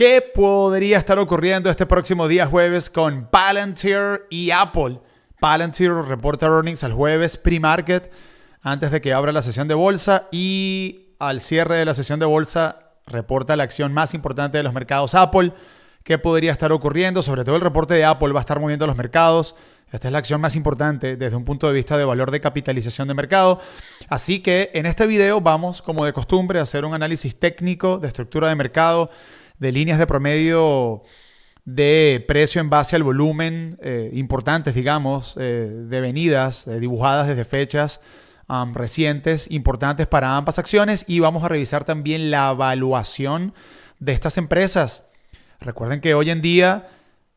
qué podría estar ocurriendo este próximo día jueves con Palantir y Apple. Palantir reporta earnings al jueves pre-market antes de que abra la sesión de bolsa y al cierre de la sesión de bolsa reporta la acción más importante de los mercados Apple. ¿Qué podría estar ocurriendo? Sobre todo el reporte de Apple va a estar moviendo los mercados. Esta es la acción más importante desde un punto de vista de valor de capitalización de mercado. Así que en este video vamos, como de costumbre, a hacer un análisis técnico de estructura de mercado, de líneas de promedio de precio en base al volumen eh, importantes, digamos, eh, de venidas eh, dibujadas desde fechas recientes importantes para ambas acciones y vamos a revisar también la evaluación de estas empresas. Recuerden que hoy en día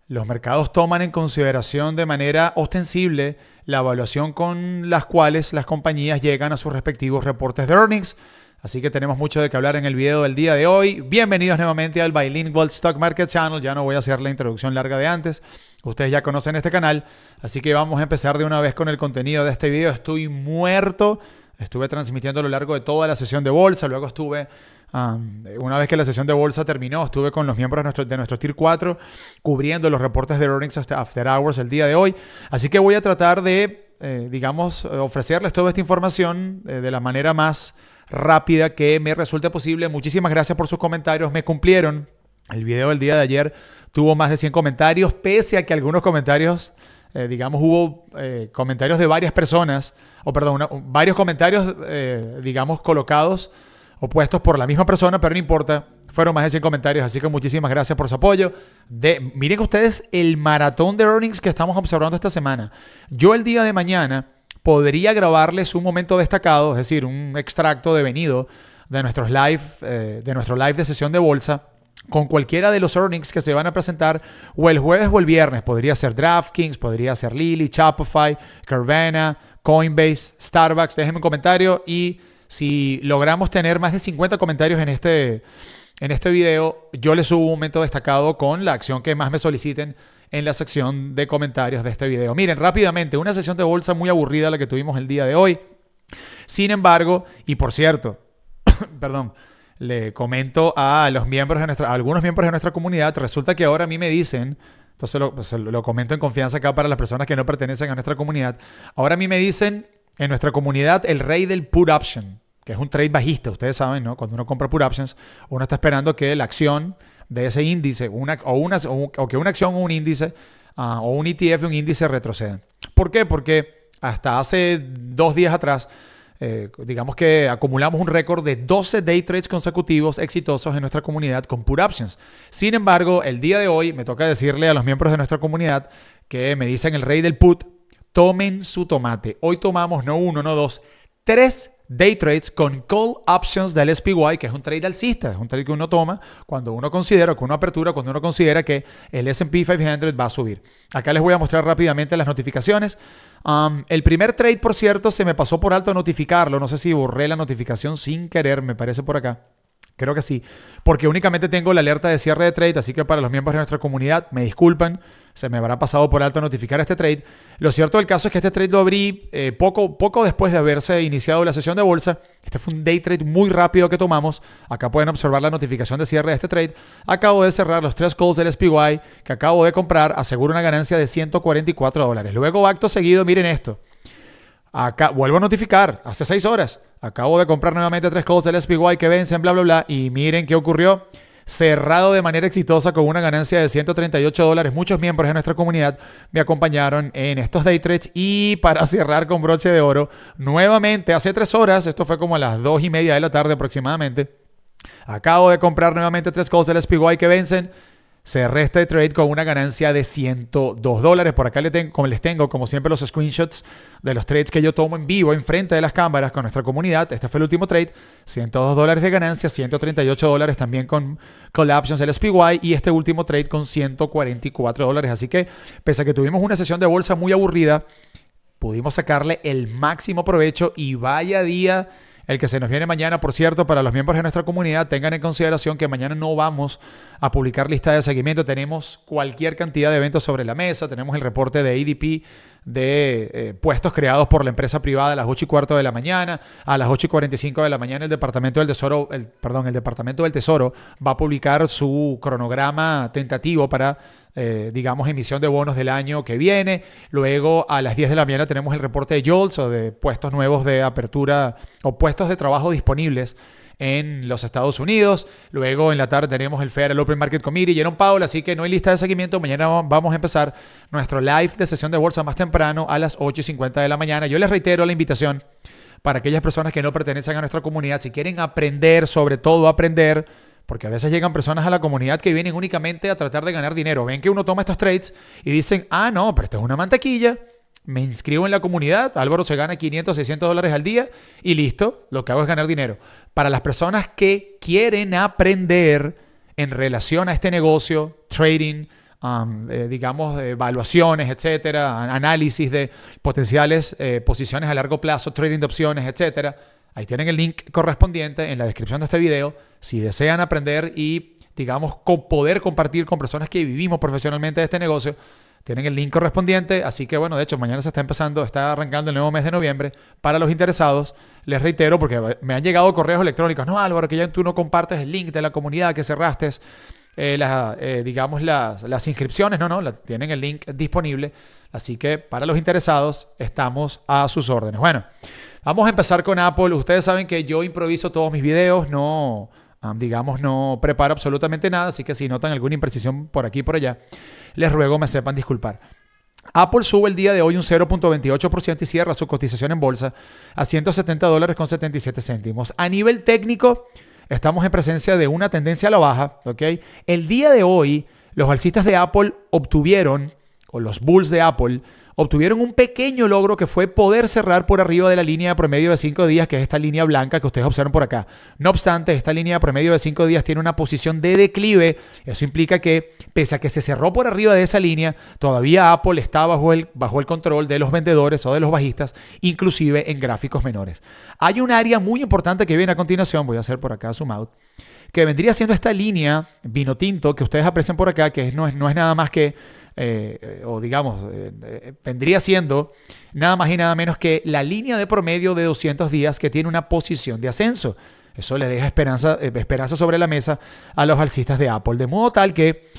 los mercados toman en consideración de manera ostensible la evaluación con las cuales las compañías llegan a sus respectivos reportes de earnings Así que tenemos mucho de qué hablar en el video del día de hoy. Bienvenidos nuevamente al Bilingual Stock Market Channel. Ya no voy a hacer la introducción larga de antes. Ustedes ya conocen este canal, así que vamos a empezar de una vez con el contenido de este video. Estoy muerto. Estuve transmitiendo a lo largo de toda la sesión de bolsa, luego estuve una vez que la sesión de bolsa terminó, estuve con los miembros de nuestro, Tier 4 cubriendo los reportes de earnings after hours el día de hoy. Así que voy a tratar de, eh, digamos, ofrecerles toda esta información eh, de la manera más rápida que me resulte posible. Muchísimas gracias por sus comentarios, me cumplieron. El video del día de ayer tuvo más de 100 comentarios, pese a que algunos comentarios, eh, digamos, hubo eh, comentarios de varias personas, o perdón, varios comentarios, eh, digamos, colocados o puestos por la misma persona, pero no importa, fueron más de 100 comentarios, así que muchísimas gracias por su apoyo. De, miren ustedes el maratón de earnings que estamos observando esta semana. Yo el día de mañana podría grabarles un momento destacado, es decir, un extracto venido de nuestros live, eh, de nuestro live de sesión de bolsa con cualquiera de los earnings que se van a presentar o el jueves o el viernes. Podría ser DraftKings, podría ser Lily, Shopify, Carvana, Coinbase, Starbucks. Déjenme un comentario y si logramos tener más de 50 comentarios en este, en este video, yo les subo un momento destacado con la acción que más me soliciten en la sección de comentarios de este video. Miren, rápidamente, una sesión de bolsa muy aburrida la que tuvimos el día de hoy. Sin embargo, y por cierto, perdón, le comento a los miembros de nuestra, algunos miembros de nuestra comunidad, resulta que ahora a mí me dicen, entonces lo, lo, comento en confianza acá para las personas que no pertenecen a nuestra comunidad, ahora a mí me dicen en nuestra comunidad el rey del put option, que es un trade bajista, ustedes saben, ¿no? Cuando uno compra put options, uno está esperando que la acción de ese índice o, una, que una acción o un índice ah, o un ETF, o un índice retrocedan. ¿Por qué? Porque hasta hace dos días atrás, eh, digamos que acumulamos un récord de 12 day trades consecutivos exitosos en nuestra comunidad con Pure Options. Sin embargo, el día de hoy me toca decirle a los miembros de nuestra comunidad que me dicen el rey del put, tomen su tomate. Hoy tomamos no uno, no dos, tres day trades con call options del SPY, que es un trade alcista, es un trade que uno toma cuando uno considera, con una apertura, cuando uno considera que el SP 500 va a subir. Acá les voy a mostrar rápidamente las notificaciones. Um, el primer trade, por cierto, se me pasó por alto notificarlo. No sé si borré la notificación sin querer, me parece por acá. Creo que sí, porque únicamente tengo la alerta de cierre de trade, así que para los miembros de nuestra comunidad, me disculpan se me habrá pasado por alto notificar este trade. Lo cierto del caso es que este trade lo abrí eh, poco, poco después de haberse iniciado la sesión de bolsa. Este fue un day trade muy rápido que tomamos. Acá pueden observar la notificación de cierre de este trade. Acabo de cerrar los tres calls del SPY que acabo de comprar. Aseguro una ganancia de 144 dólares. Luego, acto seguido, miren esto. Acá, vuelvo a notificar, hace seis horas. Acabo de comprar nuevamente tres calls del SPY que vencen, bla, bla, bla. Y miren qué ocurrió cerrado de manera exitosa con una ganancia de 138 dólares. Muchos miembros de nuestra comunidad me acompañaron en estos day trades y para cerrar con broche de oro, nuevamente hace tres horas, esto fue como a las dos y media de la tarde aproximadamente, acabo de comprar nuevamente tres calls del SPY que vencen. Cerré este trade con una ganancia de 102 dólares. Por acá les tengo, como como siempre, los screenshots de los trades que yo tomo en vivo, enfrente de las cámaras con nuestra comunidad. Este fue el último trade. 102 dólares de ganancia, 138 dólares también con Collapsions, el SPY y este último trade con 144 dólares. Así que, pese a que tuvimos una sesión de bolsa muy aburrida, pudimos sacarle el máximo provecho y vaya día el que se nos viene mañana. Por cierto, para los miembros de nuestra comunidad, tengan en consideración que mañana no vamos a publicar lista de seguimiento. Tenemos cualquier cantidad de eventos sobre la mesa. Tenemos el reporte de ADP de eh, puestos creados por la empresa privada a las 8 y cuarto de la mañana. A las 8 y 45 de la mañana el Departamento del Tesoro, el, perdón, el Departamento del Tesoro va a publicar su cronograma tentativo para eh, digamos, emisión de bonos del año que viene. Luego a las 10 de la mañana tenemos el reporte de JOLTS o de puestos nuevos de apertura o puestos de trabajo disponibles en los Estados Unidos. Luego en la tarde tenemos el Federal Open Market Committee, Jerome Powell, así que no hay lista de seguimiento. Mañana vamos a empezar nuestro live de sesión de bolsa más temprano a las 8 y 50 de la mañana. Yo les reitero la invitación para aquellas personas que no pertenecen a nuestra comunidad, si quieren aprender, sobre todo aprender, porque a veces llegan personas a la comunidad que vienen únicamente a tratar de ganar dinero. Ven que uno toma estos trades y dicen, ah, no, pero esto es una mantequilla. Me inscribo en la comunidad, Álvaro se gana 500, 600 dólares al día y listo, lo que hago es ganar dinero. Para las personas que quieren aprender en relación a este negocio, trading, um, eh, digamos, evaluaciones, etcétera, análisis de potenciales eh, posiciones a largo plazo, trading de opciones, etcétera, Ahí tienen el link correspondiente en la descripción de este video. Si desean aprender y, digamos, poder compartir con personas que vivimos profesionalmente de este negocio, tienen el link correspondiente. Así que, bueno, de hecho, mañana se está empezando, está arrancando el nuevo mes de noviembre. Para los interesados, les reitero, porque me han llegado correos electrónicos. No, Álvaro, que ya tú no compartes el link de la comunidad que cerraste. Eh, eh, digamos, las, inscripciones, no, no, tienen el link disponible. Así que para los interesados, estamos a sus órdenes. Bueno, Vamos a empezar con Apple. Ustedes saben que yo improviso todos mis videos, no, digamos, no preparo absolutamente nada, así que si notan alguna imprecisión por aquí y por allá, les ruego me sepan disculpar. Apple sube el día de hoy un 0.28% y cierra su cotización en bolsa a 170 dólares con 77 céntimos. A nivel técnico, estamos en presencia de una tendencia a la baja, El día de hoy, los alcistas de Apple obtuvieron, o los bulls de Apple, obtuvieron un pequeño logro que fue poder cerrar por arriba de la línea promedio de 5 días, que es esta línea blanca que ustedes observan por acá. No obstante, esta línea promedio de 5 días tiene una posición de declive. Eso implica que, pese a que se cerró por arriba de esa línea, todavía Apple está bajo el, bajo el control de los vendedores o de los bajistas, inclusive en gráficos menores. Hay un área muy importante que viene a continuación, voy a hacer por acá zoom out, que vendría siendo esta línea vino tinto que ustedes aprecian por acá, que es, no es nada más que eh, eh, o digamos, eh, vendría siendo nada más y nada menos que la línea de promedio de 200 días que tiene una posición de ascenso. Eso le deja esperanza, esperanza sobre la mesa a los alcistas de Apple, de modo tal que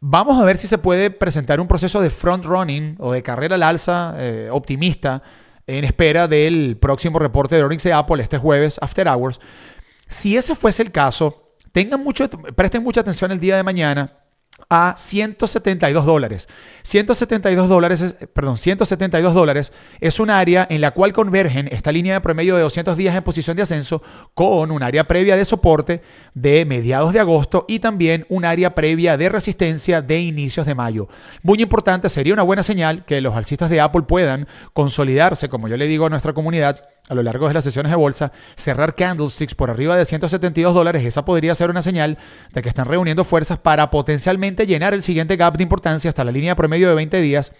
vamos a ver si se puede presentar un proceso de front running o de carrera al alza optimista en espera del próximo reporte de earnings de Apple este jueves, After Hours. Si ese fuese el caso, tengan mucho, presten mucha atención el día de mañana a 172 dólares. 172 dólares, perdón, 172 dólares es un área en la cual convergen esta línea de promedio de 200 días en posición de ascenso con un área previa de soporte de mediados de agosto y también un área previa de resistencia de inicios de mayo. Muy importante, sería una buena señal que los alcistas de Apple puedan consolidarse, como yo le digo a nuestra comunidad, a lo largo de las sesiones de bolsa, cerrar candlesticks por arriba de 172 dólares, esa podría ser una señal de que están reuniendo fuerzas para potencialmente llenar el siguiente gap de importancia hasta la línea promedio de 20 días,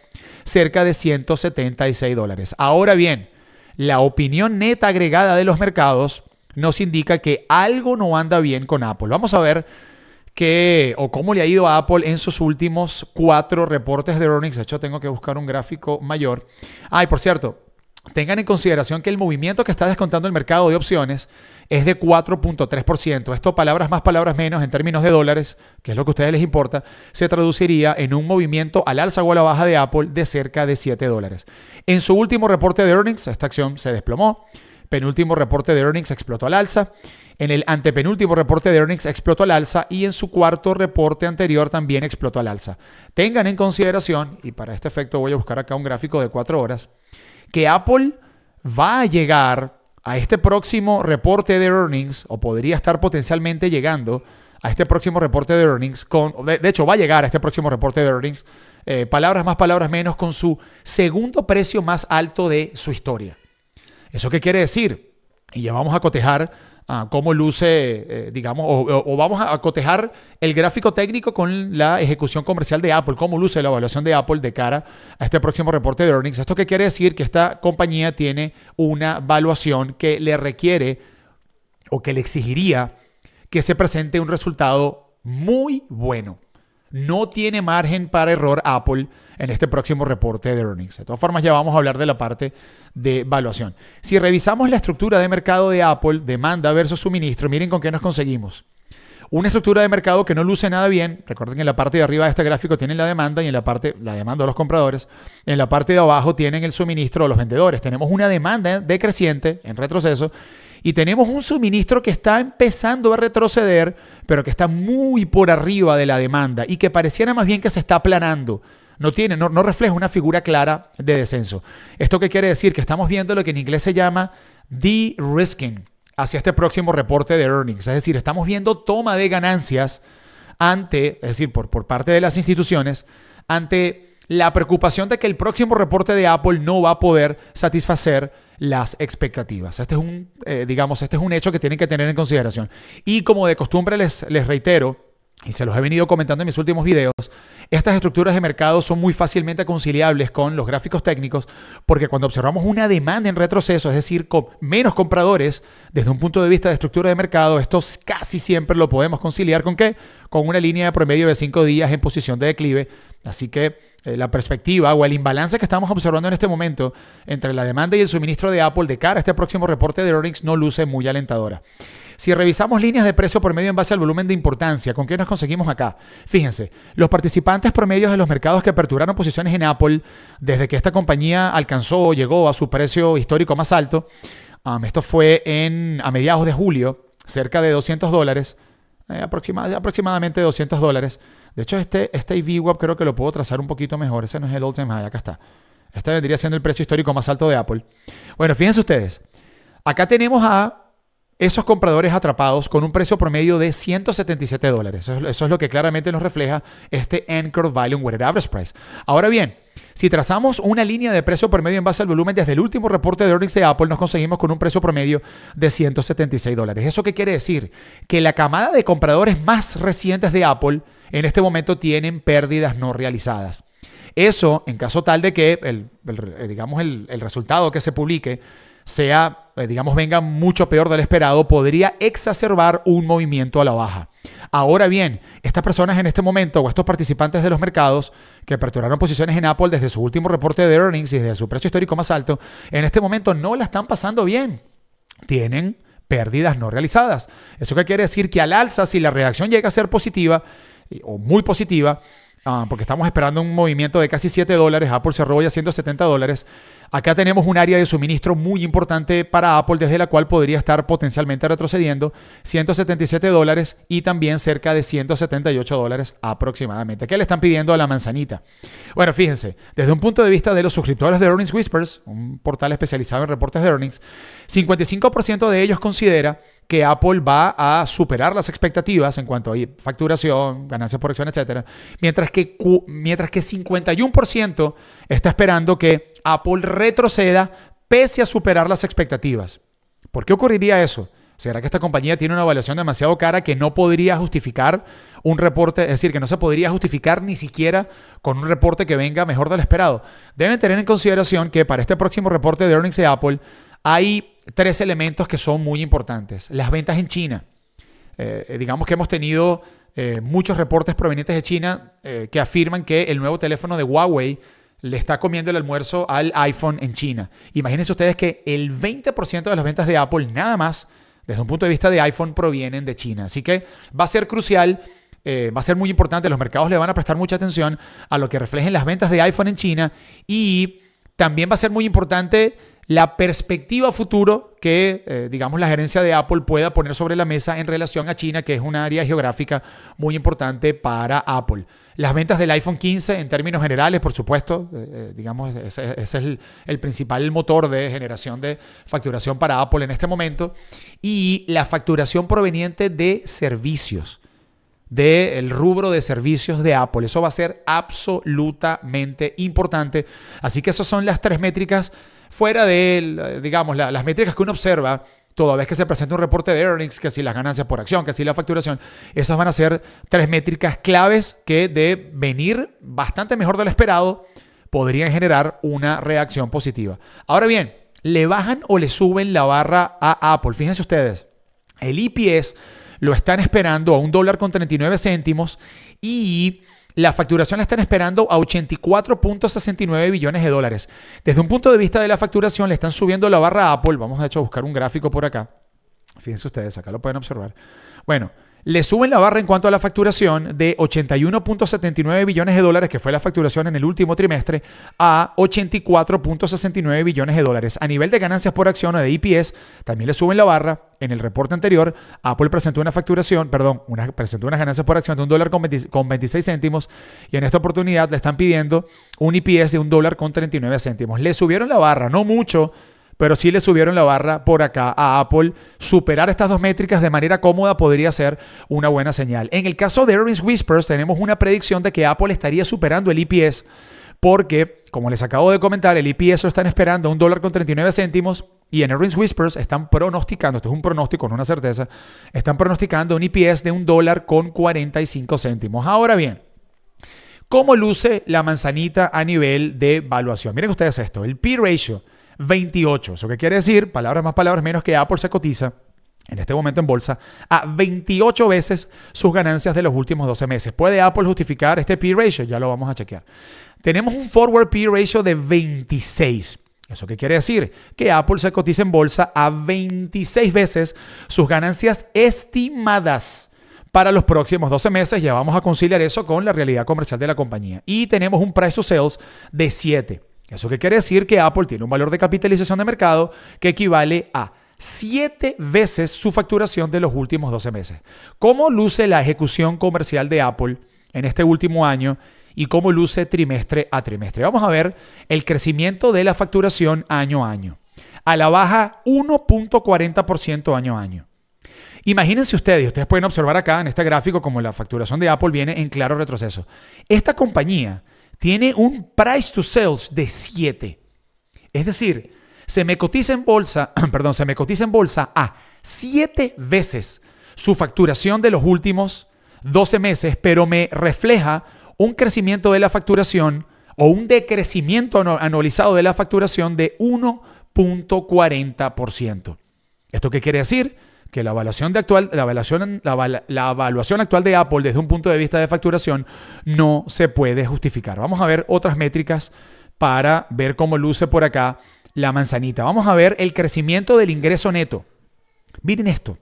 cerca de 176 dólares. Ahora bien, la opinión neta agregada de los mercados nos indica que algo no anda bien con Apple. Vamos a ver qué o cómo le ha ido a Apple en sus últimos cuatro reportes de earnings. De hecho, tengo que buscar un gráfico mayor. Ay, por cierto, tengan en consideración que el movimiento que está descontando el mercado de opciones es de 4.3%. Esto, palabras más, palabras menos, en términos de dólares, que es lo que a ustedes les importa, se traduciría en un movimiento al alza o a la baja de Apple de cerca de 7 dólares. En su último reporte de earnings, esta acción se desplomó. Penúltimo reporte de earnings explotó al alza. En el antepenúltimo reporte de earnings explotó al alza y en su cuarto reporte anterior también explotó al alza. Tengan en consideración, y para este efecto voy a buscar acá un gráfico de 4 horas, que Apple va a llegar a este próximo reporte de earnings, o podría estar potencialmente llegando a este próximo reporte de earnings, con, de, hecho va a llegar a este próximo reporte de earnings, eh, palabras más, palabras menos, con su segundo precio más alto de su historia. ¿Eso qué quiere decir? Y ya vamos a cotejar cómo luce, eh, digamos, o, vamos a cotejar el gráfico técnico con la ejecución comercial de Apple, cómo luce la evaluación de Apple de cara a este próximo reporte de earnings. ¿Esto qué quiere decir? Que esta compañía tiene una evaluación que le requiere o que le exigiría que se presente un resultado muy bueno. No tiene margen para error Apple en este próximo reporte de earnings. De todas formas, ya vamos a hablar de la parte de evaluación. Si revisamos la estructura de mercado de Apple, demanda versus suministro, miren con qué nos conseguimos. Una estructura de mercado que no luce nada bien. Recuerden que en la parte de arriba de este gráfico tienen la demanda y en la parte, la demanda de los compradores. En la parte de abajo tienen el suministro de los vendedores. Tenemos una demanda decreciente en retroceso y tenemos un suministro que está empezando a retroceder, pero que está muy por arriba de la demanda y que pareciera más bien que se está aplanando. No, tiene, no, refleja una figura clara de descenso. ¿Esto qué quiere decir? Que estamos viendo lo que en inglés se llama de-risking hacia este próximo reporte de earnings. Es decir, estamos viendo toma de ganancias ante, es decir, por, por parte de las instituciones, ante la preocupación de que el próximo reporte de Apple no va a poder satisfacer las expectativas. Este es un, eh, digamos, este es un hecho que tienen que tener en consideración. Y como de costumbre les, les reitero, y se los he venido comentando en mis últimos videos, estas estructuras de mercado son muy fácilmente conciliables con los gráficos técnicos porque cuando observamos una demanda en retroceso, es decir, con menos compradores, desde un punto de vista de estructura de mercado, esto casi siempre lo podemos conciliar con qué? Con una línea de promedio de cinco días en posición de declive. Así que eh, la perspectiva o el imbalance que estamos observando en este momento entre la demanda y el suministro de Apple de cara a este próximo reporte de earnings no luce muy alentadora. Si revisamos líneas de precio promedio en base al volumen de importancia, ¿con qué nos conseguimos acá? Fíjense, los participantes promedios de los mercados que aperturaron posiciones en Apple desde que esta compañía alcanzó o llegó a su precio histórico más alto, um, esto fue en, a mediados de julio, cerca de 200 dólares, eh, aproximadamente 200 dólares. De hecho, este, este IVWAP creo que lo puedo trazar un poquito mejor. Ese no es el Old time high, acá está. Este vendría siendo el precio histórico más alto de Apple. Bueno, fíjense ustedes. Acá tenemos a esos compradores atrapados con un precio promedio de 177 dólares. Eso, es lo que claramente nos refleja este Anchor Volume Weighted Average Price. Ahora bien, si trazamos una línea de precio promedio en base al volumen desde el último reporte de earnings de Apple, nos conseguimos con un precio promedio de 176 dólares. ¿Eso qué quiere decir? Que la camada de compradores más recientes de Apple en este momento tienen pérdidas no realizadas. Eso, en caso tal de que digamos el resultado que se publique sea, eh, digamos, venga mucho peor del esperado, podría exacerbar un movimiento a la baja. Ahora bien, estas personas en este momento o estos participantes de los mercados que aperturaron posiciones en Apple desde su último reporte de earnings y desde su precio histórico más alto, en este momento no la están pasando bien. Tienen pérdidas no realizadas. ¿Eso qué quiere decir? Que al alza, si la reacción llega a ser positiva o muy positiva, Ah, porque estamos esperando un movimiento de casi 7 dólares. Apple se arroba ya 170 dólares. Acá tenemos un área de suministro muy importante para Apple, desde la cual podría estar potencialmente retrocediendo 177 dólares y también cerca de 178 dólares aproximadamente. ¿Qué le están pidiendo a la manzanita? Bueno, fíjense, desde un punto de vista de los suscriptores de Earnings Whispers, un portal especializado en reportes de earnings, 55% de ellos considera que Apple va a superar las expectativas en cuanto a facturación, ganancias por acción, etc. Mientras que, mientras que 51% está esperando que Apple retroceda pese a superar las expectativas. ¿Por qué ocurriría eso? ¿Será que esta compañía tiene una evaluación demasiado cara que no podría justificar un reporte? Es decir, que no se podría justificar ni siquiera con un reporte que venga mejor del esperado. Deben tener en consideración que para este próximo reporte de earnings de Apple hay tres elementos que son muy importantes. Las ventas en China. Eh, eh, digamos que hemos tenido eh, muchos reportes provenientes de China que afirman que el nuevo teléfono de Huawei le está comiendo el almuerzo al iPhone en China. Imagínense ustedes que el 20% de las ventas de Apple nada más, desde un punto de vista de iPhone, provienen de China. Así que va a ser crucial. va a ser muy importante. Los mercados le van a prestar mucha atención a lo que reflejen las ventas de iPhone en China y también va a ser muy importante la perspectiva futuro que, eh, digamos, la gerencia de Apple pueda poner sobre la mesa en relación a China, que es un área geográfica muy importante para Apple. Las ventas del iPhone 15 en términos generales, por supuesto, eh, eh, digamos, ese, es el, principal motor de generación de facturación para Apple en este momento. Y la facturación proveniente de servicios, del rubro de servicios de Apple. Eso va a ser absolutamente importante. Así que esas son las tres métricas fuera de, eh, digamos, las métricas que uno observa, toda vez que se presenta un reporte de earnings, que si las ganancias por acción, que si la facturación, esas van a ser tres métricas claves que de venir bastante mejor de lo esperado podrían generar una reacción positiva. Ahora bien, ¿le bajan o le suben la barra a Apple? Fíjense ustedes, el IPS e lo están esperando a un dólar con 39 céntimos y la facturación la están esperando a 84.69 billones de dólares. Desde un punto de vista de la facturación, le están subiendo la barra a Apple. Vamos, de hecho, a buscar un gráfico por acá. Fíjense ustedes, acá lo pueden observar. Bueno, le suben la barra en cuanto a la facturación de 81.79 billones de dólares, que fue la facturación en el último trimestre, a 84.69 billones de dólares. A nivel de ganancias por acción o de EPS, también le suben la barra. En el reporte anterior, Apple presentó una facturación, perdón, una, presentó unas ganancias por acción de un dólar con, 26 céntimos y en esta oportunidad le están pidiendo un EPS de un dólar con 39 céntimos. Le subieron la barra, no mucho, pero si le subieron la barra por acá a Apple. Superar estas dos métricas de manera cómoda podría ser una buena señal. En el caso de Earnings Whispers, tenemos una predicción de que Apple estaría superando el IPS, e porque, como les acabo de comentar, el IPS e lo están esperando a un dólar con 39 céntimos. Y en Earnings Whispers están pronosticando, esto es un pronóstico, no una certeza, están pronosticando un IPS e de un dólar con 45 céntimos. Ahora bien, ¿Cómo luce la manzanita a nivel de evaluación? Miren ustedes esto, el P-Ratio 28. ¿Eso qué quiere decir? Palabras más, palabras menos que Apple se cotiza en este momento en bolsa, a 28 veces sus ganancias de los últimos 12 meses. ¿Puede Apple justificar este P ratio? Ya lo vamos a chequear. Tenemos un forward P ratio de 26. ¿Eso qué quiere decir? Que Apple se cotiza en bolsa a 26 veces sus ganancias estimadas para los próximos 12 meses. Ya vamos a conciliar eso con la realidad comercial de la compañía. Y tenemos un price to sales de 7. ¿Eso qué quiere decir? Que Apple tiene un valor de capitalización de mercado que equivale a siete veces su facturación de los últimos 12 meses. ¿Cómo luce la ejecución comercial de Apple en este último año y cómo luce trimestre a trimestre? Vamos a ver el crecimiento de la facturación año a año. A la baja 1.40% año a año. Imagínense ustedes, ustedes pueden observar acá en este gráfico como la facturación de Apple viene en claro retroceso. Esta compañía tiene un price to sales de 7. Es decir, se me cotiza en bolsa, perdón, se me cotiza en bolsa a 7 veces su facturación de los últimos 12 meses, pero me refleja un crecimiento de la facturación o un decrecimiento anualizado de la facturación de 1.40%. ¿Esto qué quiere decir? que la evaluación, de actual, la, evaluación, la, evaluación actual de Apple desde un punto de vista de facturación no se puede justificar. Vamos a ver otras métricas para ver cómo luce por acá la manzanita. Vamos a ver el crecimiento del ingreso neto. Miren esto.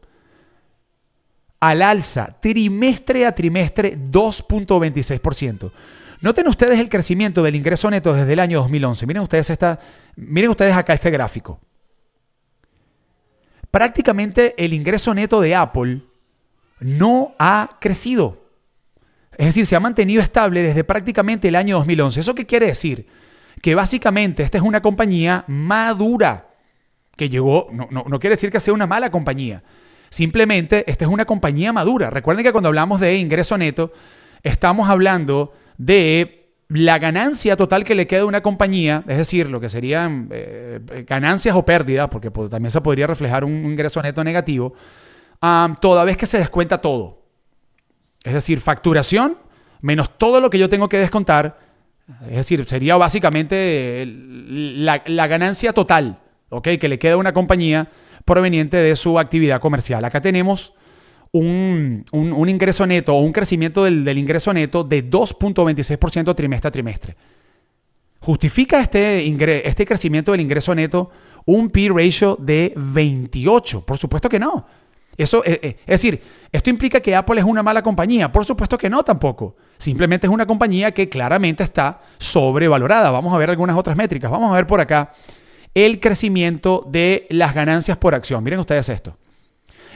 Al alza, trimestre a trimestre, 2.26%. Noten ustedes el crecimiento del ingreso neto desde el año 2011. Miren ustedes, esta, miren ustedes acá este gráfico prácticamente el ingreso neto de Apple no ha crecido. Es decir, se ha mantenido estable desde prácticamente el año 2011. ¿Eso qué quiere decir? Que básicamente esta es una compañía madura, que llegó, no, quiere decir que sea una mala compañía. Simplemente esta es una compañía madura. Recuerden que cuando hablamos de ingreso neto, estamos hablando de la ganancia total que le queda a una compañía, es decir, lo que serían eh, ganancias o pérdidas, porque también se podría reflejar un ingreso neto negativo, toda vez que se descuenta todo. Es decir, facturación menos todo lo que yo tengo que descontar. Es decir, sería básicamente eh, la, ganancia total que le queda a una compañía proveniente de su actividad comercial. Acá tenemos un, ingreso neto o un crecimiento del, ingreso neto de 2.26% trimestre a trimestre. Justifica este, este crecimiento del ingreso neto un P-ratio de 28. Por supuesto que no. Eso, eh, eh, es decir, ¿esto implica que Apple es una mala compañía? Por supuesto que no tampoco. Simplemente es una compañía que claramente está sobrevalorada. Vamos a ver algunas otras métricas. Vamos a ver por acá el crecimiento de las ganancias por acción. Miren ustedes esto.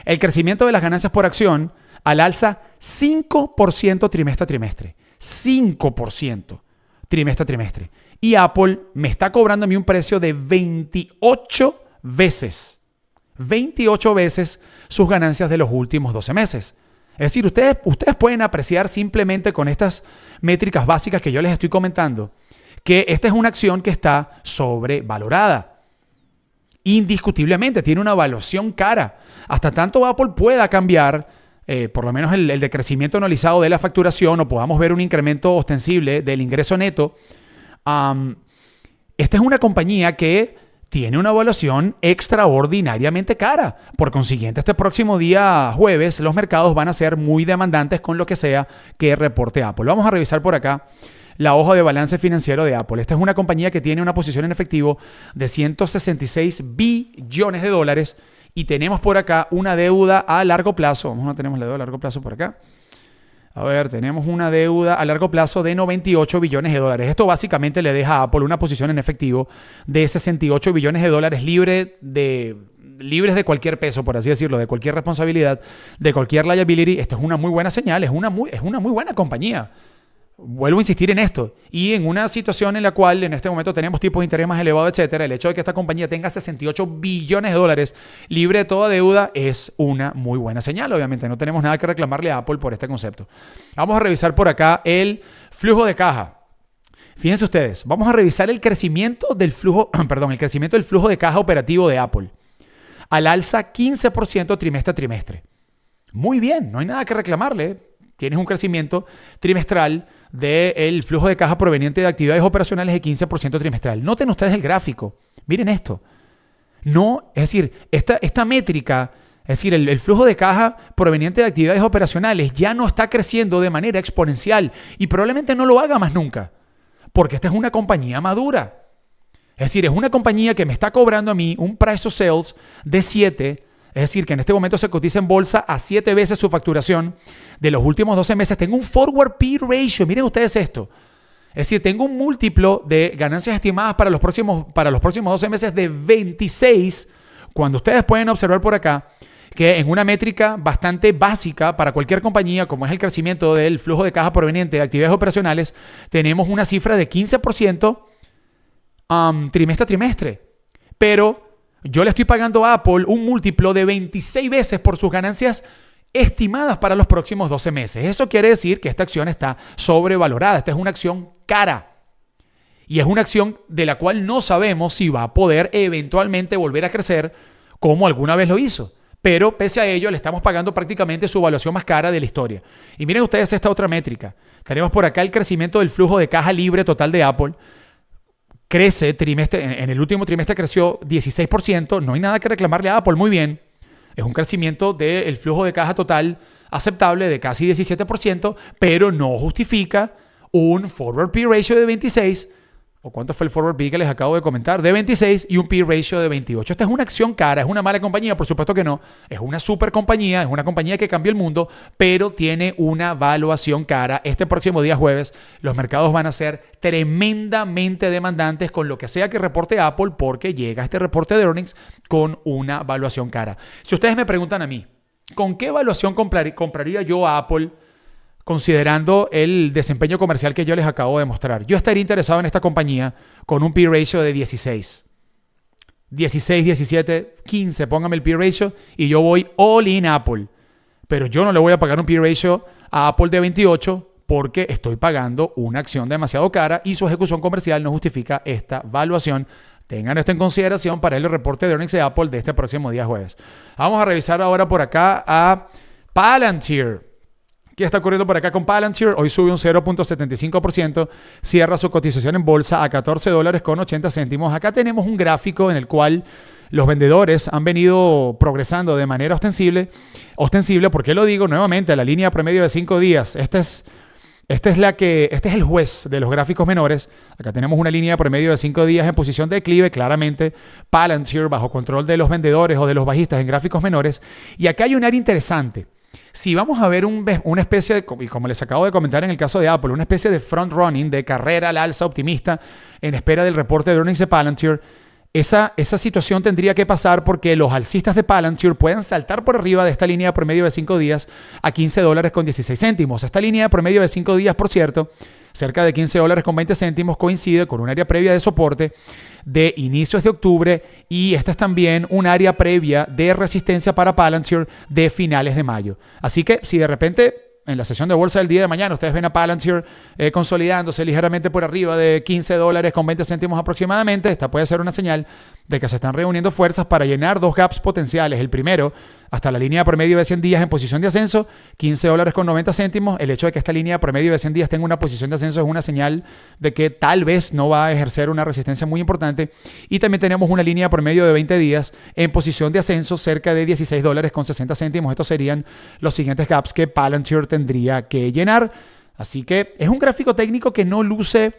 El crecimiento de las ganancias por acción al alza 5% trimestre a trimestre. 5% trimestre a trimestre. Y Apple me está cobrando a mí un precio de 28 veces. 28 veces sus ganancias de los últimos 12 meses. Es decir, ustedes, ustedes pueden apreciar simplemente con estas métricas básicas que yo les estoy comentando que esta es una acción que está sobrevalorada indiscutiblemente, tiene una evaluación cara. Hasta tanto Apple pueda cambiar, eh, por lo menos el, decrecimiento anualizado de la facturación o podamos ver un incremento ostensible del ingreso neto, esta es una compañía que tiene una evaluación extraordinariamente cara. Por consiguiente, este próximo día jueves los mercados van a ser muy demandantes con lo que sea que reporte Apple. Vamos a revisar por acá la hoja de balance financiero de Apple. Esta es una compañía que tiene una posición en efectivo de 166 billones de dólares y tenemos por acá una deuda a largo plazo. Vamos a tener la deuda a largo plazo por acá. A ver, tenemos una deuda a largo plazo de 98 billones de dólares. Esto básicamente le deja a Apple una posición en efectivo de 68 billones de dólares de libres de cualquier peso, por así decirlo, de cualquier responsabilidad, de cualquier liability. Esto es una muy buena señal, es una es una muy buena compañía vuelvo a insistir en esto, y en una situación en la cual en este momento tenemos tipos de interés más elevados, etcétera, el hecho de que esta compañía tenga 68 billones de dólares libre de toda deuda es una muy buena señal, obviamente. No tenemos nada que reclamarle a Apple por este concepto. Vamos a revisar por acá el flujo de caja. Fíjense ustedes, vamos a revisar el crecimiento del flujo, perdón, el crecimiento del flujo de caja operativo de Apple. Al alza 15% trimestre a trimestre. Muy bien, no hay nada que reclamarle. Tienes un crecimiento trimestral del flujo de caja proveniente de actividades operacionales de 15% trimestral. Noten ustedes el gráfico. Miren esto. No, es decir, esta, esta métrica, es decir, el, el, flujo de caja proveniente de actividades operacionales ya no está creciendo de manera exponencial y probablemente no lo haga más nunca, porque esta es una compañía madura. Es decir, es una compañía que me está cobrando a mí un price of sales de 7 es decir, que en este momento se cotiza en bolsa a 7 veces su facturación de los últimos 12 meses. Tengo un forward P ratio. Miren ustedes esto. Es decir, tengo un múltiplo de ganancias estimadas para los próximos, para los próximos 12 meses de 26, cuando ustedes pueden observar por acá que en una métrica bastante básica para cualquier compañía, como es el crecimiento del flujo de caja proveniente de actividades operacionales, tenemos una cifra de 15% trimestre a trimestre. Pero yo le estoy pagando a Apple un múltiplo de 26 veces por sus ganancias estimadas para los próximos 12 meses. Eso quiere decir que esta acción está sobrevalorada. Esta es una acción cara. Y es una acción de la cual no sabemos si va a poder eventualmente volver a crecer como alguna vez lo hizo. Pero pese a ello, le estamos pagando prácticamente su evaluación más cara de la historia. Y miren ustedes esta otra métrica. Tenemos por acá el crecimiento del flujo de caja libre total de Apple, crece trimestre, en, el último trimestre creció 16%, no hay nada que reclamarle a Apple, muy bien. Es un crecimiento del flujo de caja total aceptable de casi 17%, pero no justifica un forward P ratio de 26 o cuánto fue el forward P que les acabo de comentar, de 26 y un P ratio de 28. Esta es una acción cara, es una mala compañía, por supuesto que no. Es una super compañía, es una compañía que cambió el mundo, pero tiene una valuación cara. Este próximo día jueves los mercados van a ser tremendamente demandantes con lo que sea que reporte Apple porque llega este reporte de earnings con una valuación cara. Si ustedes me preguntan a mí, ¿con qué valuación compraría yo a Apple? considerando el desempeño comercial que yo les acabo de mostrar. Yo estaría interesado en esta compañía con un P-Ratio de 16. 16, 17, 15, póngame el P-Ratio y yo voy all in Apple. Pero yo no le voy a pagar un P-Ratio a Apple de 28 porque estoy pagando una acción demasiado cara y su ejecución comercial no justifica esta valuación. Tengan esto en consideración para el reporte de earnings de Apple de este próximo día jueves. Vamos a revisar ahora por acá a Palantir. ¿Qué está ocurriendo por acá con Palantir? Hoy sube un 0.75%, cierra su cotización en bolsa a 14 dólares con 80 céntimos. Acá tenemos un gráfico en el cual los vendedores han venido progresando de manera ostensible. Ostensible, ¿por qué lo digo? Nuevamente, la línea promedio de 5 días. Esta es, esta es, la que, este es el juez de los gráficos menores. Acá tenemos una línea promedio de 5 días en posición de declive, claramente Palantir bajo control de los vendedores o de los bajistas en gráficos menores. Y acá hay un área interesante si vamos a ver una especie de, y como les acabo de comentar en el caso de Apple, una especie de front running, de carrera al alza optimista en espera del reporte de earnings de Palantir, esa, esa situación tendría que pasar porque los alcistas de Palantir pueden saltar por arriba de esta línea de promedio de 5 días a 15 dólares con 16 céntimos. Esta línea de promedio de 5 días, por cierto, cerca de 15 dólares con 20 céntimos, coincide con un área previa de soporte de inicios de octubre y esta es también un área previa de resistencia para Palantir de finales de mayo. Así que si de repente en la sesión de bolsa del día de mañana, ustedes ven a Palantir eh, consolidándose ligeramente por arriba de 15 dólares con 20 céntimos aproximadamente. Esta puede ser una señal de que se están reuniendo fuerzas para llenar dos gaps potenciales. El primero, hasta la línea promedio de 100 días en posición de ascenso, 15 dólares con 90 céntimos. El hecho de que esta línea promedio de 100 días tenga una posición de ascenso es una señal de que tal vez no va a ejercer una resistencia muy importante. Y también tenemos una línea promedio de 20 días en posición de ascenso, cerca de 16 dólares con 60 céntimos. Estos serían los siguientes gaps que Palantir tendría que llenar. Así que es un gráfico técnico que no luce,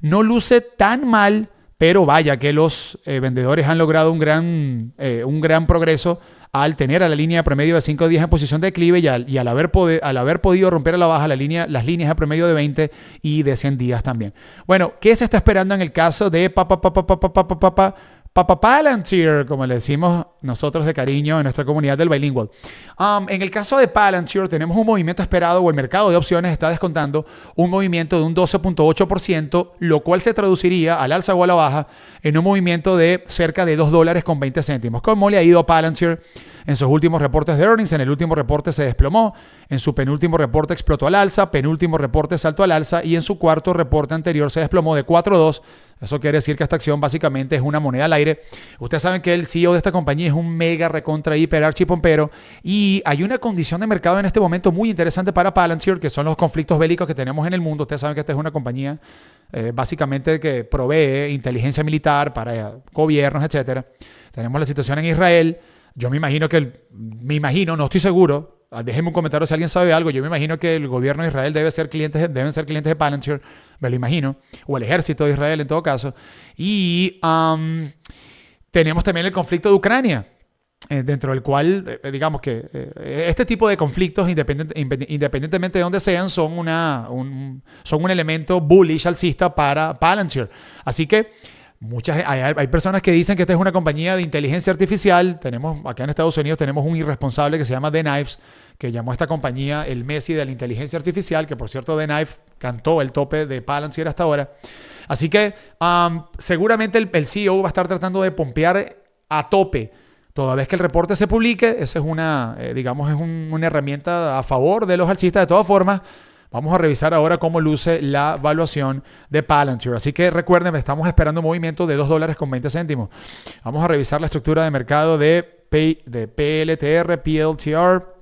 no luce tan mal pero vaya que los vendedores han logrado un gran, un gran progreso al tener a la línea de promedio de 5 días en posición de declive y al, al haber, al haber podido romper a la baja la línea, las líneas de promedio de 20 y de 100 días también. Bueno, ¿qué se está esperando en el caso de papá, pa pa pa pa Pa, pa, pa, Papá Palantir, como le decimos nosotros de cariño en nuestra comunidad del bilingual. Um, en el caso de Palantir, tenemos un movimiento esperado o el mercado de opciones está descontando un movimiento de un 12.8%, lo cual se traduciría al alza o a la baja en un movimiento de cerca de 2 dólares con 20 céntimos. ¿Cómo le ha ido a Palantir en sus últimos reportes de earnings, en el último reporte se desplomó, en su penúltimo reporte explotó al alza, penúltimo reporte saltó al alza y en su cuarto reporte anterior se desplomó de 4-2. Eso quiere decir que esta acción básicamente es una moneda al aire. Ustedes saben que el CEO de esta compañía es un mega recontra hiperarchi Pompero y hay una condición de mercado en este momento muy interesante para Palantir, que son los conflictos bélicos que tenemos en el mundo. Ustedes saben que esta es una compañía eh, básicamente que provee inteligencia militar para gobiernos, etc. Tenemos la situación en Israel, yo me imagino que, me imagino, no estoy seguro, ah, déjenme un comentario si alguien sabe algo, yo me imagino que el gobierno de Israel debe ser clientes, deben ser clientes de Palantir, me lo imagino, o el ejército de Israel en todo caso. Y tenemos también el conflicto de Ucrania, eh, dentro del cual, eh, eh, digamos que este tipo de conflictos, independientemente de dónde sean, son, una, son un elemento bullish alcista para Palantir. Así que Muchas, hay, hay, personas que dicen que esta es una compañía de inteligencia artificial. Tenemos, acá en Estados Unidos tenemos un irresponsable que se llama The Knives, que llamó a esta compañía el Messi de la inteligencia artificial, que por cierto The Knives cantó el tope de Palantir hasta ahora. Así que seguramente el, CEO va a estar tratando de pompear a tope. Toda vez que el reporte se publique, esa es una, eh, digamos, es una herramienta a favor de los alcistas. De todas formas, Vamos a revisar ahora cómo luce la valuación de Palantir. Así que recuerden, estamos esperando un movimiento de 2 dólares con 20 céntimos. Vamos a revisar la estructura de mercado de, PLTR, PLTR.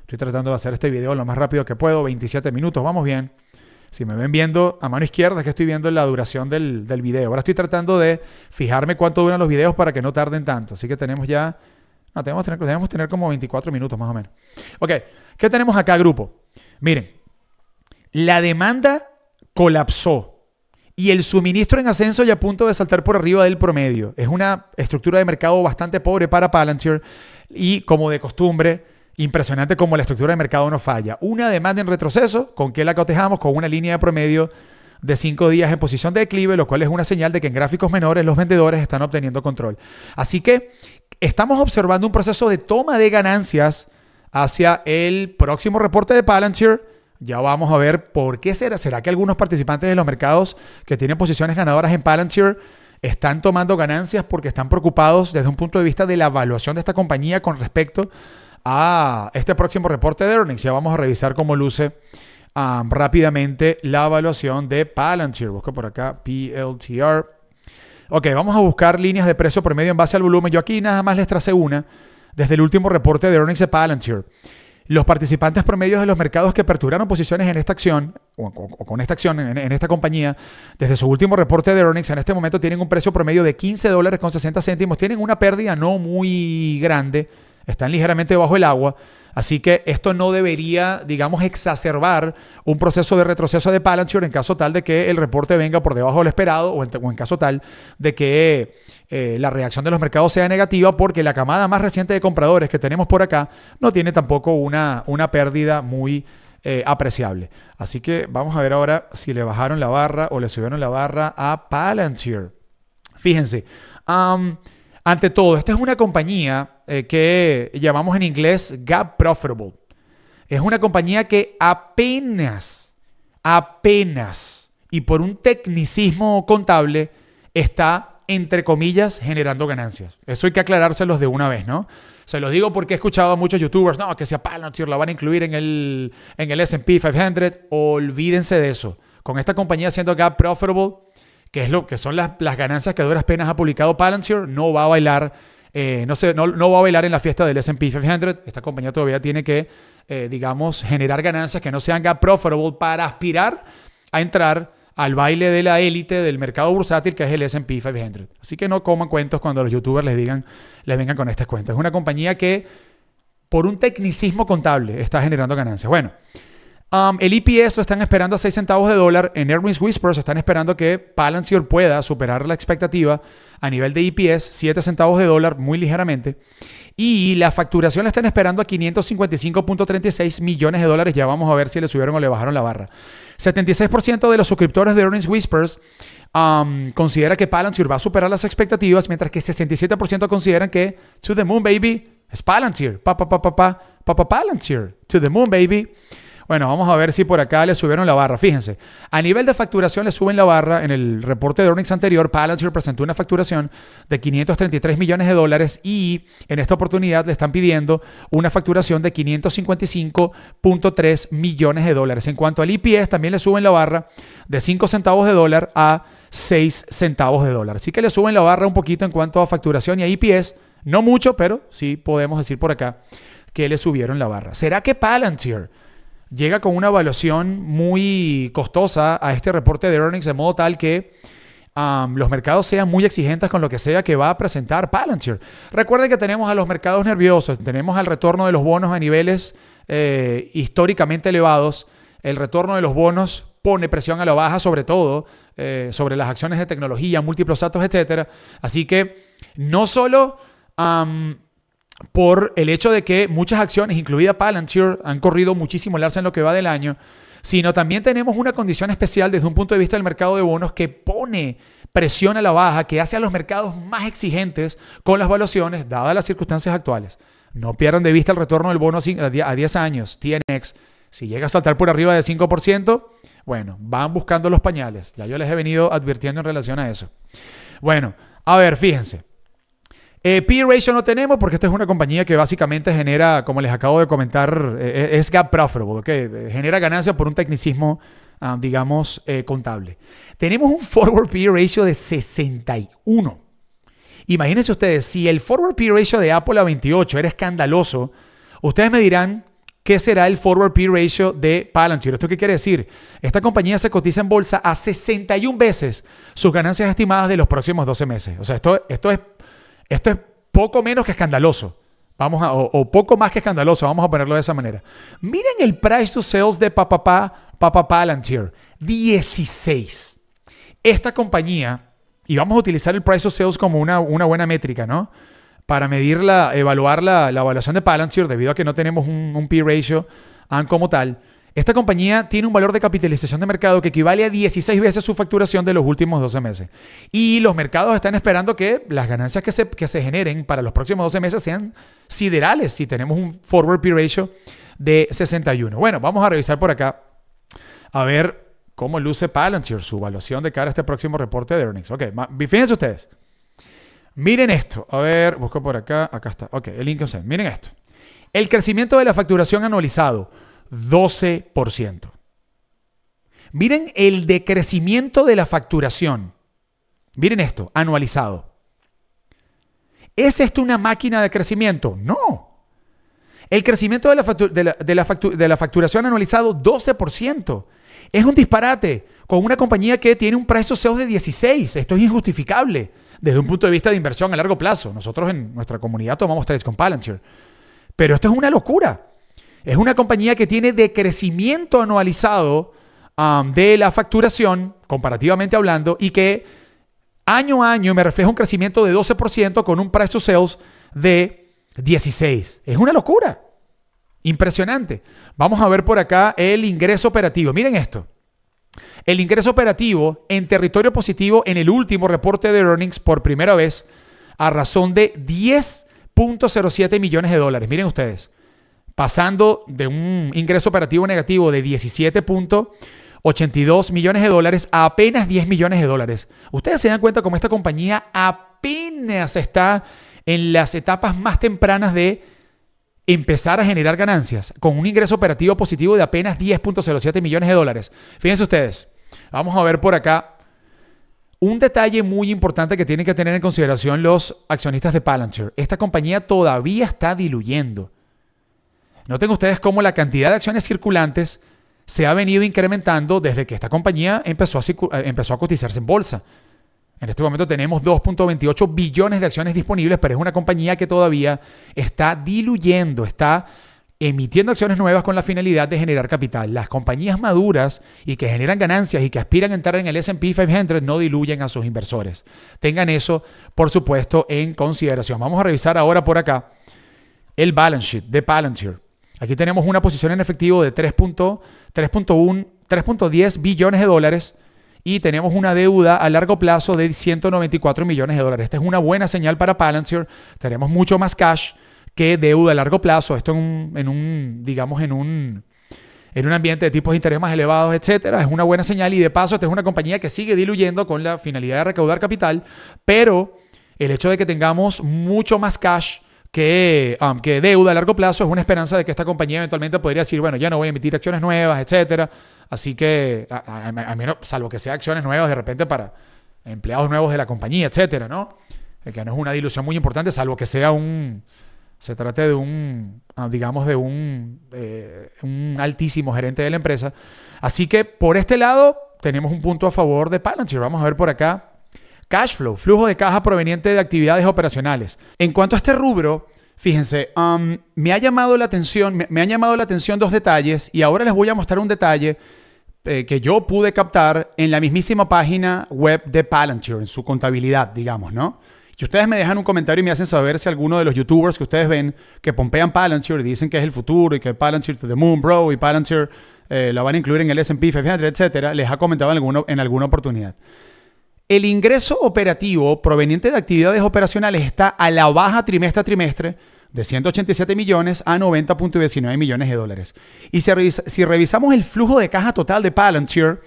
Estoy tratando de hacer este video lo más rápido que puedo, 27 minutos, vamos bien. Si me ven viendo a mano izquierda es que estoy viendo la duración del, video. Ahora estoy tratando de fijarme cuánto duran los videos para que no tarden tanto. Así que tenemos ya... No, tenemos que tener, tener como 24 minutos más o menos. Ok, ¿qué tenemos acá, grupo? Miren, la demanda colapsó y el suministro en ascenso ya a punto de saltar por arriba del promedio. Es una estructura de mercado bastante pobre para Palantir y como de costumbre, impresionante como la estructura de mercado no falla. Una demanda en retroceso, ¿con qué la cotejamos? Con una línea de promedio de 5 días en posición de declive, lo cual es una señal de que en gráficos menores los vendedores están obteniendo control. Así que estamos observando un proceso de toma de ganancias hacia el próximo reporte de Palantir ya vamos a ver por qué será. ¿Será que algunos participantes de los mercados que tienen posiciones ganadoras en Palantir están tomando ganancias porque están preocupados desde un punto de vista de la evaluación de esta compañía con respecto a este próximo reporte de earnings? Ya vamos a revisar cómo luce um, rápidamente la evaluación de Palantir. Busco por acá PLTR. Ok, vamos a buscar líneas de precio promedio en base al volumen. Yo aquí nada más les tracé una desde el último reporte de earnings de Palantir. Los participantes promedios de los mercados que aperturaron posiciones en esta acción, o, con esta acción, en, en, esta compañía, desde su último reporte de earnings, en este momento tienen un precio promedio de 15 dólares con 60 céntimos, tienen una pérdida no muy grande, están ligeramente bajo el agua, Así que esto no debería, digamos, exacerbar un proceso de retroceso de Palantir en caso tal de que el reporte venga por debajo del esperado o en, caso tal de que eh, la reacción de los mercados sea negativa porque la camada más reciente de compradores que tenemos por acá no tiene tampoco una, una pérdida muy eh, apreciable. Así que vamos a ver ahora si le bajaron la barra o le subieron la barra a Palantir. Fíjense. Ante todo, esta es una compañía eh, que llamamos en inglés Gap Profitable. Es una compañía que apenas, apenas, y por un tecnicismo contable, está, entre comillas, generando ganancias. Eso hay que aclarárselos de una vez, ¿no? Se los digo porque he escuchado a muchos youtubers, no, que se apalan, la van a incluir en el, en el SP 500. Olvídense de eso. Con esta compañía siendo Gap Profitable, que, es lo, que son las, ganancias que a duras penas ha publicado Palantir, no va a bailar eh, no, sé no, va a bailar en la fiesta del SP 500. Esta compañía todavía tiene que, eh, digamos, generar ganancias que no sean profitable para aspirar a entrar al baile de la élite del mercado bursátil que es el SP 500. Así que no coman cuentos cuando los youtubers les digan, les vengan con estas cuentas. Es una compañía que, por un tecnicismo contable, está generando ganancias. Bueno. Um, el EPS lo están esperando a 6 centavos de dólar. En Earnings Whispers están esperando que Palantir pueda superar la expectativa a nivel de EPS, 7 centavos de dólar, muy ligeramente. Y la facturación la están esperando a 555.36 millones de dólares. Ya vamos a ver si le subieron o le bajaron la barra. 76% de los suscriptores de Earnings Whispers um, considera que Palantir va a superar las expectativas, mientras que 67% consideran que To the Moon Baby es Palantir. Pa, pa, pa, pa, Palantir. To the Moon Baby. Bueno, vamos a ver si por acá le subieron la barra. Fíjense, a nivel de facturación le suben la barra. En el reporte de earnings anterior, Palantir presentó una facturación de 533 millones de dólares y en esta oportunidad le están pidiendo una facturación de 555.3 millones de dólares. En cuanto al IPS, e también le suben la barra de 5 centavos de dólar a 6 centavos de dólar. Así que le suben la barra un poquito en cuanto a facturación y a IPS. E no mucho, pero sí podemos decir por acá que le subieron la barra. ¿Será que Palantir llega con una evaluación muy costosa a este reporte de earnings de modo tal que los mercados sean muy exigentes con lo que sea que va a presentar Palantir. Recuerden que tenemos a los mercados nerviosos, tenemos al retorno de los bonos a niveles eh, históricamente elevados. El retorno de los bonos pone presión a la baja, sobre todo eh, sobre las acciones de tecnología, múltiplos datos, etc. Así que no solo por el hecho de que muchas acciones, incluida Palantir, han corrido muchísimo el arce en lo que va del año, sino también tenemos una condición especial desde un punto de vista del mercado de bonos que pone presión a la baja, que hace a los mercados más exigentes con las valuaciones, dadas las circunstancias actuales. No pierdan de vista el retorno del bono a 10 años, TNX. Si llega a saltar por arriba de 5%, bueno, van buscando los pañales. Ya yo les he venido advirtiendo en relación a eso. Bueno, a ver, fíjense. Eh, P ratio no tenemos porque esta es una compañía que básicamente genera, como les acabo de comentar, eh, eh, es gap profitable, que genera ganancias por un tecnicismo, ah, digamos, contable. Tenemos un forward P ratio de 61. Imagínense ustedes, si el forward P ratio de Apple a 28 era escandaloso, ustedes me dirán, ¿qué será el forward P ratio de Palantir? ¿Esto qué quiere decir? Esta compañía se cotiza en bolsa a 61 veces sus ganancias estimadas de los próximos 12 meses. O sea, esto, esto es esto es poco menos que escandaloso. Vamos o, poco más que escandaloso, vamos a ponerlo de esa manera. Miren el price to sales de Papapá, Papapá Palantir, 16. Esta compañía, y vamos a utilizar el price to sales como una, una buena métrica, ¿no? Para medirla evaluar la, evaluación de Palantir, debido a que no tenemos un, un P-ratio ah, como tal. Esta compañía tiene un valor de capitalización de mercado que equivale a 16 veces su facturación de los últimos 12 meses. Y los mercados están esperando que las ganancias que se, generen para los próximos 12 meses sean siderales si tenemos un forward P ratio de 61. Bueno, vamos a revisar por acá a ver cómo luce Palantir, su evaluación de cara a este próximo reporte de earnings. Ok, fíjense ustedes. Miren esto. A ver, busco por acá. Acá está. Ok, el income Miren esto. El crecimiento de la facturación anualizado 12%. Miren el decrecimiento de la facturación. Miren esto, anualizado. ¿Es esto una máquina de crecimiento? No. El crecimiento de la, facturación anualizado 12%. Es un disparate con una compañía que tiene un precio SEO de 16. Esto es injustificable desde un punto de vista de inversión a largo plazo. Nosotros en nuestra comunidad tomamos trades con Palantir. Pero esto es una locura. Es una compañía que tiene decrecimiento anualizado um, de la facturación, comparativamente hablando, y que año a año me refleja un crecimiento de 12% con un price to sales de 16. Es una locura. Impresionante. Vamos a ver por acá el ingreso operativo. Miren esto. El ingreso operativo en territorio positivo en el último reporte de earnings por primera vez a razón de 10.07 millones de dólares. Miren ustedes pasando de un ingreso operativo negativo de 17.82 millones de dólares a apenas 10 millones de dólares. Ustedes se dan cuenta cómo esta compañía apenas está en las etapas más tempranas de empezar a generar ganancias con un ingreso operativo positivo de apenas 10.07 millones de dólares. Fíjense ustedes, vamos a ver por acá un detalle muy importante que tienen que tener en consideración los accionistas de Palantir. Esta compañía todavía está diluyendo. Noten ustedes cómo la cantidad de acciones circulantes se ha venido incrementando desde que esta compañía empezó a, eh, empezó a cotizarse en bolsa. En este momento tenemos 2.28 billones de acciones disponibles, pero es una compañía que todavía está diluyendo, está emitiendo acciones nuevas con la finalidad de generar capital. Las compañías maduras y que generan ganancias y que aspiran a entrar en el SP 500 no diluyen a sus inversores. Tengan eso, por supuesto, en consideración. Vamos a revisar ahora por acá el balance sheet de Palantir. Aquí tenemos una posición en efectivo de 3.10 billones de dólares y tenemos una deuda a largo plazo de 194 millones de dólares. Esta es una buena señal para Palantir. Tenemos mucho más cash que deuda a largo plazo. Esto en un, en un digamos, en un, en un ambiente de tipos de interés más elevados, etcétera, es una buena señal y de paso esta es una compañía que sigue diluyendo con la finalidad de recaudar capital, pero el hecho de que tengamos mucho más cash Um, que, deuda a largo plazo es una esperanza de que esta compañía eventualmente podría decir, bueno, ya no voy a emitir acciones nuevas, etcétera. Así que, a, menos, salvo que sea acciones nuevas de repente para empleados nuevos de la compañía, etcétera, ¿no? Eh, que no es una dilución muy importante, salvo que sea un. Se trate de un, ah, digamos, de un, eh, un altísimo gerente de la empresa. Así que por este lado tenemos un punto a favor de Palantir. Vamos a ver por acá Cash flow, flujo de caja proveniente de actividades operacionales. En cuanto a este rubro, fíjense, um, me ha llamado la atención, me, han llamado la atención dos detalles y ahora les voy a mostrar un detalle eh, que yo pude captar en la mismísima página web de Palantir, en su contabilidad, digamos, ¿no? Y ustedes me dejan un comentario y me hacen saber si alguno de los youtubers que ustedes ven que pompean Palantir y dicen que es el futuro y que Palantir to the moon, bro, y Palantir eh, lo van a incluir en el S&P 500, etcétera, les ha comentado alguno, en alguna oportunidad. El ingreso operativo proveniente de actividades operacionales está a la baja trimestre a trimestre de 187 millones a 90.19 millones de dólares. Y si, revisamos el flujo de caja total de Palantir,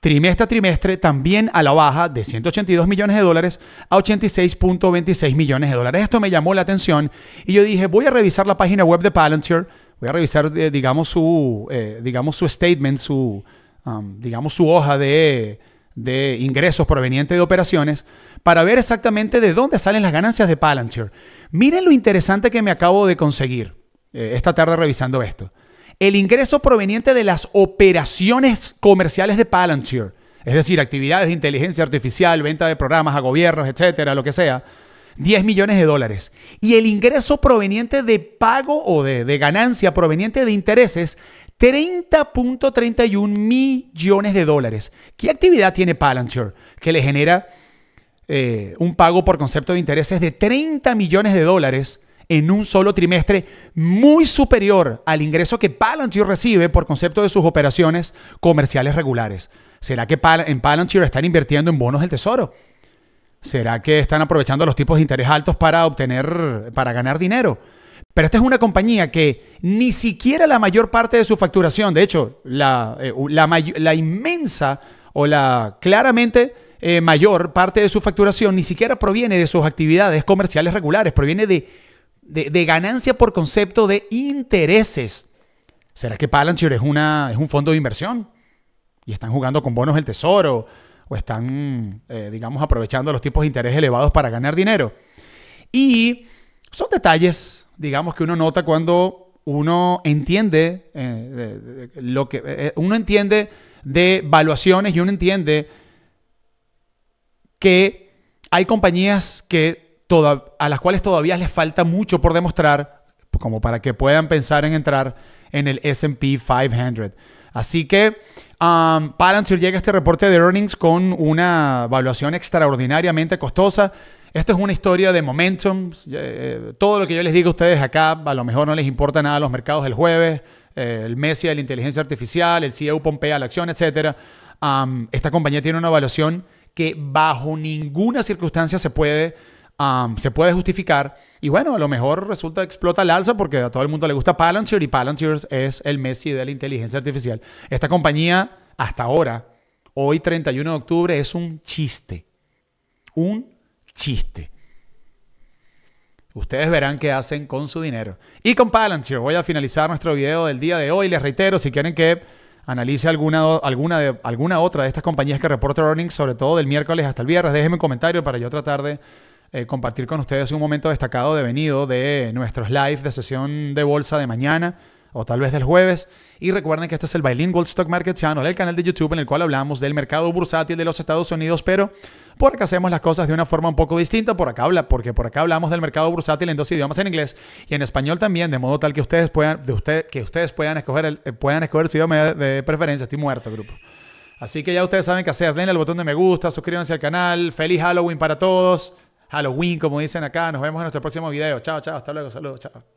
trimestre a trimestre también a la baja de 182 millones de dólares a 86.26 millones de dólares. Esto me llamó la atención y yo dije, voy a revisar la página web de Palantir, voy a revisar, eh, digamos, su, eh, digamos, su statement, su, um, digamos, su hoja de de ingresos provenientes de operaciones para ver exactamente de dónde salen las ganancias de Palantir. Miren lo interesante que me acabo de conseguir eh, esta tarde revisando esto. El ingreso proveniente de las operaciones comerciales de Palantir, es decir, actividades de inteligencia artificial, venta de programas a gobiernos, etcétera, lo que sea, 10 millones de dólares. Y el ingreso proveniente de pago o de, de ganancia proveniente de intereses, 30.31 millones de dólares. ¿Qué actividad tiene Palantir que le genera eh, un pago por concepto de intereses de 30 millones de dólares en un solo trimestre, muy superior al ingreso que Palantir recibe por concepto de sus operaciones comerciales regulares? ¿Será que en Palantir están invirtiendo en bonos del tesoro? ¿Será que están aprovechando los tipos de interés altos para obtener, para ganar dinero? Pero esta es una compañía que ni siquiera la mayor parte de su facturación, de hecho, la, eh, la, inmensa o la claramente eh, mayor parte de su facturación ni siquiera proviene de sus actividades comerciales regulares, proviene de, ganancia por concepto de intereses. ¿Será que Palantir es, una, es un fondo de inversión? Y están jugando con bonos del tesoro o están, eh, digamos, aprovechando los tipos de interés elevados para ganar dinero. Y son detalles digamos que uno nota cuando uno entiende eh, lo que eh, eh, uno entiende de valuaciones y uno entiende que hay compañías que toda, a las cuales todavía les falta mucho por demostrar como para que puedan pensar en entrar en el S&P 500. Así que um, llega a este reporte de earnings con una valuación extraordinariamente costosa. Esto es una historia de momentum. Eh, todo lo que yo les digo a ustedes acá, a lo mejor no les importa nada los mercados del jueves, eh, el Messi de la inteligencia artificial, el CEO Pompea la acción, etc. esta compañía tiene una evaluación que bajo ninguna circunstancia se puede, se puede justificar. Y bueno, a lo mejor resulta explota el alza porque a todo el mundo le gusta Palantir y Palantir es el Messi de la inteligencia artificial. Esta compañía, hasta ahora, hoy 31 de octubre, es un chiste. Un chiste. Ustedes verán qué hacen con su dinero. Y con Palantir voy a finalizar nuestro video del día de hoy. Les reitero, si quieren que analice alguna, alguna, alguna otra de estas compañías que reporta earnings, sobre todo del miércoles hasta el viernes, déjenme un comentario para yo tratar de eh, compartir con ustedes un momento destacado de venido de nuestros live de sesión de bolsa de mañana o tal vez del jueves. Y recuerden que este es el Bilingual Stock Market Channel, el canal de YouTube en el cual hablamos del mercado bursátil de los Estados Unidos, pero por acá hacemos las cosas de una forma un poco distinta, por acá habla, porque por acá hablamos del mercado bursátil en dos idiomas, en inglés y en español también, de modo tal que ustedes puedan, que ustedes puedan escoger el, eh, puedan escoger su idioma de preferencia. Estoy muerto, grupo. Así que ya ustedes saben qué hacer. Denle al botón de me gusta, suscríbanse al canal. Feliz Halloween para todos. Halloween, como dicen acá. Nos vemos en nuestro próximo video. Chao, chao. Hasta luego. Saludos. Chao.